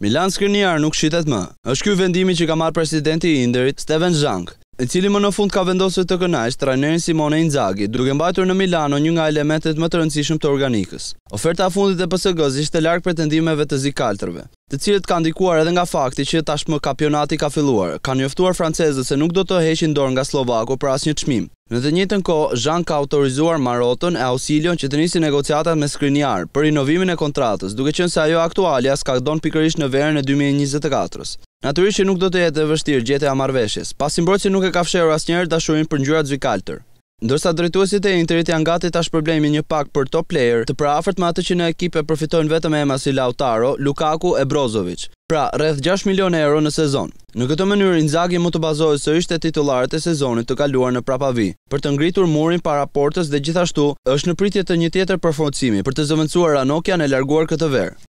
Milan Skriniar nuk shqitet më. Është ky vendimi që ka marë presidenti i Inderit, Steven Zhang, i cili më në fund ka vendosur të kënaqë trajnerin Simone Inzaghi, duke mbajtur në Milano një nga elementet më të rëndësishëm të organikës. Oferta e fundit e PSG-s ishte larg pretendimeve të zikaltërve, të cilët kanë ndikuar edhe nga fakti që tashmë kampionati ka filluar. Kanë njëftuar francezët se nuk do të heqin dorë nga Slovaku për asnjë çmim. Në të njëjtën kohë, Zhan ka autorizuar Marotën e Ausilion që të njësi negociatat me Skriniar për rinovimin e kontratës, duke qenë se ajo aktuale as ka pikërisht në verën e 2024-s. Natyrisht që nuk do të jetë e vështirë gjetja e marrëveshjes, pasi mbrojtësi nuk e ka as asnjëherë dashurinë për ngjyrat Zvikalter. Ndërsa drejtuesit e Interit janë gati tash problemi një pak për top player, të prafërt me atë që në ekipe përfitojnë vetëm Emas i Lautaro, Lukaku e Brozovic pra rreth 6 milion euro në sezon. Në këtë mënyrë Inzaghi mund të bazohet së ishte titullarët e sezonit të kaluar në Prapavi. Për të ngritur murin para portës dhe gjithashtu është në pritje të një tjetër përfocimi për të zëvendësuar anokja në larguar këtë verë.